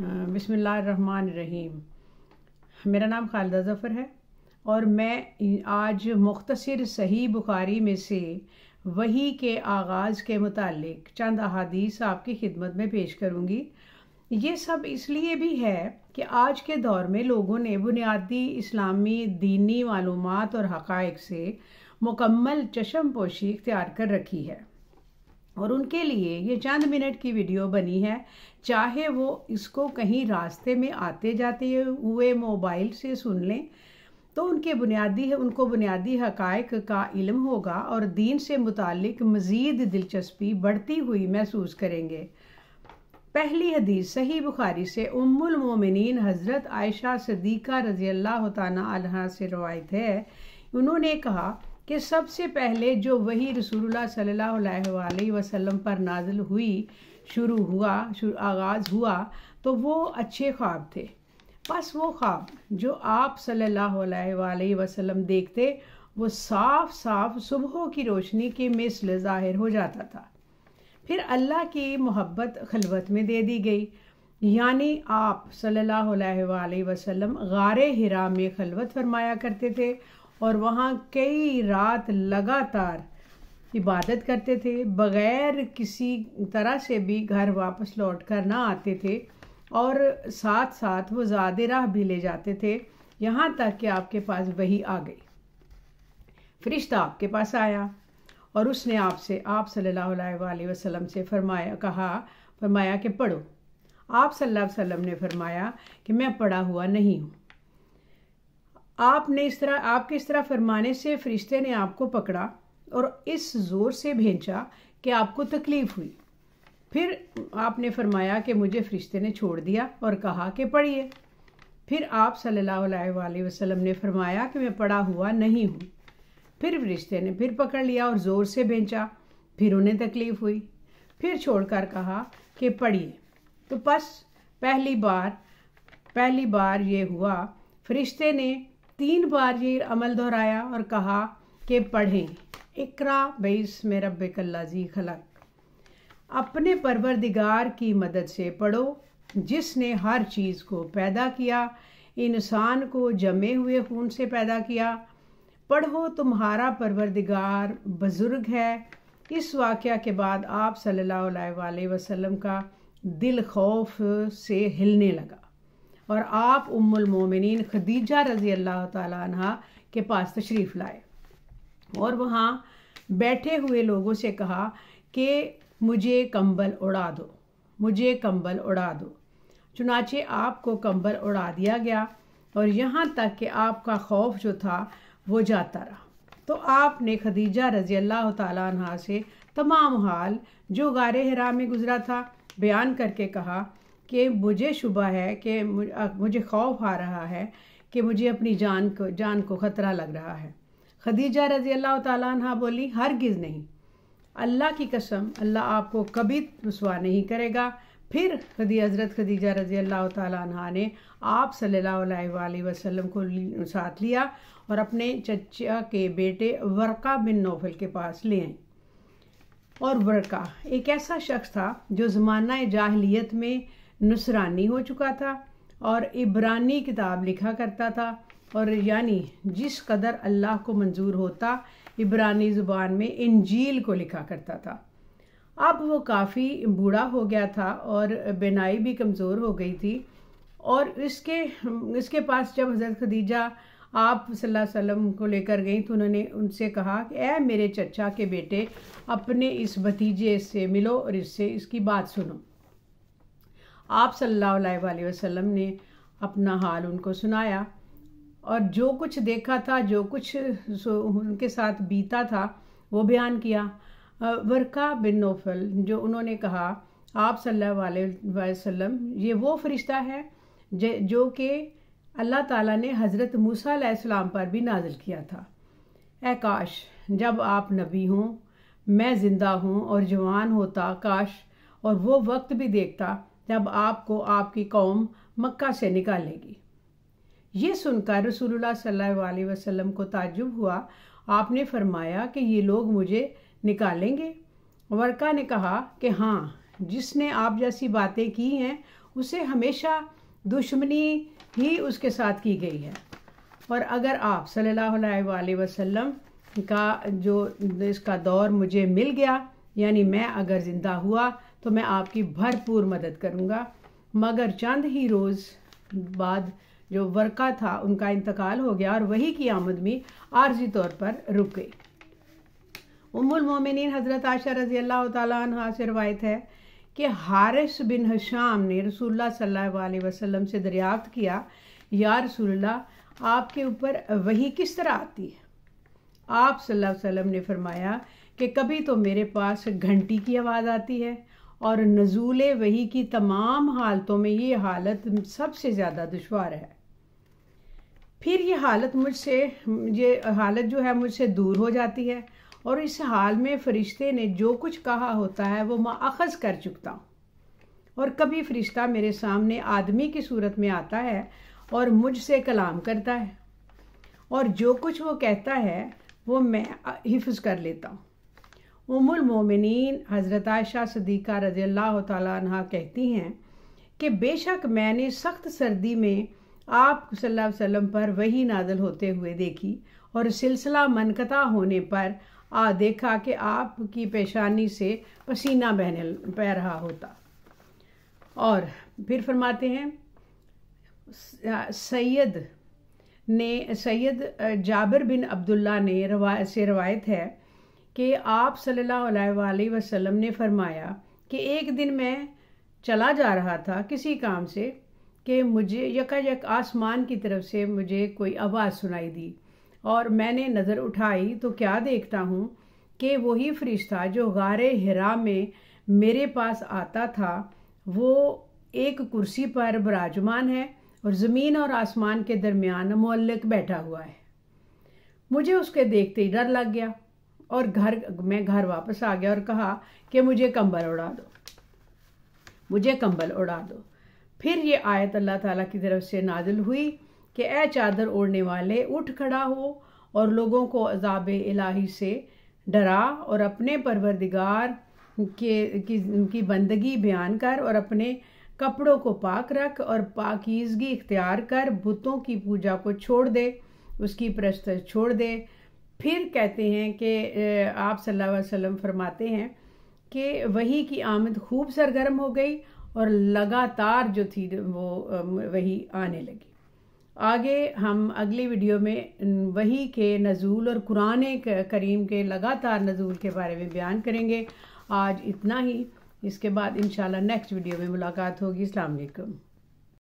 रहीम मेरा नाम खालदा ज़फ़र है और मैं आज मुख्तसर सही बुखारी में से वही के आगाज़ के मुतालिक चंद अहादीस आपकी खिदमत में पेश करूँगी ये सब इसलिए भी है कि आज के दौर में लोगों ने बुनियादी इस्लामी दीनी मालूम और हक़ से मुकम्मल चशम पोशी इख्तियार कर रखी है और उनके लिए ये चंद मिनट की वीडियो बनी है चाहे वो इसको कहीं रास्ते में आते जाते हुए मोबाइल से सुन लें तो उनके बुनियादी उनको बुनियादी हकायक का इल्म होगा और दीन से मुतक मज़ीद दिलचस्पी बढ़ती हुई महसूस करेंगे पहली हदीस सही बुखारी से उम्मुल मोमिनीन हज़रत आयशा सदीक़ा रज़ी अल्लाह तह से रवायत है उन्होंने कहा कि सबसे पहले जो वही रसूलुल्लाह सल्लल्लाहु अलैहि वसल्लम पर नाजिल हुई शुरू हुआ शुरू आगाज़ हुआ तो वो अच्छे ख्वाब थे बस वो ख्वाब जो आप सल्लल्लाहु अलैहि वसल्लम देखते वो साफ साफ सुबह की रोशनी के मिसल ज़ाहिर हो जाता था फिर अल्लाह की मोहब्बत खलवत में दे दी गई यानी आप सल्लल्लाहु अलैहि वसल्लम गार हिरा में खलवत फरमाया करते थे और वहाँ कई रात लगातार इबादत करते थे बग़ैर किसी तरह से भी घर वापस लौट कर ना आते थे और साथ साथ वो ज़्यादा राह भी ले जाते थे यहाँ तक कि आपके पास वही आ गई फरिश्ता आपके पास आया और उसने आपसे आप सल्लल्लाहु अलैहि वसल्लम से फरमाया कहा फरमाया कि पढ़ो आप सल्लल्लाहु अलैहि वसल्लम ने फरमाया कि मैं पढ़ा हुआ नहीं हूँ आपने इस तरह आपके इस तरह फरमाने से फरिश्ते ने आपको पकड़ा और इस ज़ोर से भेजा कि आपको तकलीफ़ हुई फिर आपने फरमाया कि मुझे फरिश्ते ने छोड़ दिया और कहा कि पढ़िए फिर आप सल्लल्लाहु अलैहि वसल्लम ने फरमाया कि मैं पढ़ा हुआ नहीं हूँ फिर फरिश्ते ने फिर पकड़ लिया और ज़ोर से भेजा फिर उन्हें तकलीफ़ हुई फिर छोड़कर कहा कि पढ़िए तो बस पहली बार पहली बार ये हुआ फरिश्ते ने तीन बार ये अमल दोहराया और कहा कि पढ़ें इकरा रब कल्लाजी खलक अपने परवरदिगार की मदद से पढ़ो जिसने हर चीज़ को पैदा किया इंसान को जमे हुए खून से पैदा किया पढ़ो तुम्हारा परवरदिगार बुज़ुर्ग है इस वाक़ के बाद आप सल्लल्लाहु अलैहि वसल्लम का दिल खौफ से हिलने लगा और आप उम्मुल मोमिनीन खदीजा रज़ी अल्लाह तह के पास तशरीफ़ लाए और वहाँ बैठे हुए लोगों से कहा कि मुझे कंबल उड़ा दो मुझे कंबल उड़ा दो चुनाचे आपको कंबल उड़ा दिया गया और यहाँ तक कि आपका खौफ जो था वो जाता रहा तो आपने खदीजा रज़ी अल्लाह तह से तमाम हाल जो गारे हरा में गुज़रा था बयान करके कहा कि मुझे शुबा है कि मुझे खौफ आ रहा है कि मुझे अपनी जान को जान को ख़तरा लग रहा है खदीजा रजी अल्लाह तह बोली हरगिज़ नहीं अल्लाह की कसम अल्लाह आपको कभी रसुआ नहीं करेगा फिर खदी हज़रत खदीजा रजी अल्लाह तह ने आप सल्ला वसलम को साथ लिया और अपने चचा के बेटे वर्का बिन नोफल के पास ले आई और वर्का एक ऐसा शख्स था जो ज़माना जाहलीत में नुसरानी हो चुका था और इब्रानी किताब लिखा करता था और यानी जिस कदर अल्लाह को मंजूर होता इब्रानी ज़ुबान में इंजील को लिखा करता था अब वो काफ़ी बूढ़ा हो गया था और बेनाई भी कमज़ोर हो गई थी और इसके इसके पास जब हज़रत खदीजा आप सल्लल्लाहु अलैहि वसल्लम को लेकर गई तो उन्होंने उनसे कहा कि ऐ मेरे चचा के बेटे अपने इस भतीजे से मिलो और इससे इसकी बात सुनो आप सल्ला वसम ने अपना हाल उनको सुनाया और जो कुछ देखा था जो कुछ उनके साथ बीता था वो बयान किया वर्का बिन नोफल जो उन्होंने कहा आप वसल्लम ये वो फरिश्ता है जो कि अल्लाह ताला ने हज़रत मूसा पर भी नाजिल किया था ए काश जब आप नबी हों मैं ज़िंदा हूँ और जवान होता काश और वो वक्त भी देखता जब आपको आपकी कौम मक्का से निकालेगी ये सुनकर रसूलुल्लाह सल्लल्लाहु अलैहि वसल्लम को ताजुब हुआ आपने फरमाया कि ये लोग मुझे निकालेंगे वर्का ने कहा कि हाँ जिसने आप जैसी बातें की हैं उसे हमेशा दुश्मनी ही उसके साथ की गई है और अगर आप सल्लल्लाहु अलैहि वसल्लम का जो इसका दौर मुझे मिल गया यानी मैं अगर ज़िंदा हुआ तो मैं आपकी भरपूर मदद करूँगा मगर चंद ही रोज़ बाद जो वर्का था उनका इंतकाल हो गया और वही की आमद में आर्जी तौर पर रुक गई मोमिन हज़रत आशा रजी अल्लाह तह से रवायत है कि हारिस बिन हशाम ने रसूल्ला सल अलैहि से दरियाफ्त किया या रसूल्ला आपके ऊपर वही किस तरह आती है आप सल्लल्लाहु अलैहि वसल्लम ने फरमाया कि कभी तो मेरे पास घंटी की आवाज़ आती है और नज़ूल वही की तमाम हालतों में ये हालत सबसे ज़्यादा दुशवार है फिर ये हालत मुझसे ये हालत जो है मुझसे दूर हो जाती है और इस हाल में फ़रिश्ते ने जो कुछ कहा होता है वो मैं अखज़ कर चुकता हूँ और कभी फ़रिश्ता मेरे सामने आदमी की सूरत में आता है और मुझसे कलाम करता है और जो कुछ वो कहता है वो मैं हिफ्ज़ कर लेता हूँ उमुलमोमिन हज़रत आयशा सदीक़ा रज़ी अल्लाह तह कहती हैं कि बेशक मैंने सख्त सर्दी में आप सल्लल्लाहु अलैहि वसल्लम पर वही नादल होते हुए देखी और सिलसिला मनकता होने पर आ देखा कि आपकी पेशानी से पसीना बहने बह रहा होता और फिर फरमाते हैं सैयद ने सैयद जाबर बिन अब्दुल्ला ने रवा से रवायत है कि आप सल्ला वसलम ने फरमाया कि एक दिन मैं चला जा रहा था किसी काम से कि मुझे यकायक आसमान की तरफ से मुझे कोई आवाज़ सुनाई दी और मैंने नज़र उठाई तो क्या देखता हूँ कि वही फरिश्ता जो गारे हरा में मेरे पास आता था वो एक कुर्सी पर बराजमान है और ज़मीन और आसमान के दरमियान मौलक बैठा हुआ है मुझे उसके देखते ही डर लग गया और घर मैं घर वापस आ गया और कहा कि मुझे कंबल उड़ा दो मुझे कंबल उड़ा दो फिर ये आयत अल्लाह ताला की तरफ से नाजिल हुई कि ए चादर ओढ़ने वाले उठ खड़ा हो और लोगों को अजाब इलाही से डरा और अपने परवरदिगार के की, बंदगी बयान कर और अपने कपड़ों को पाक रख और पाकिजगी इख्तियार कर बुतों की पूजा को छोड़ दे उसकी प्रस्तर छोड़ दे फिर कहते हैं कि आप सल्लल्लाहु अलैहि वसल्लम फरमाते हैं कि वही की आमद खूब सरगर्म हो गई और लगातार जो थी वो वही आने लगी आगे हम अगली वीडियो में वही के नज़ूल और कुरान करीम के लगातार नज़ूल के बारे में बयान करेंगे आज इतना ही इसके बाद इन नेक्स्ट वीडियो में मुलाकात होगी अलैक्म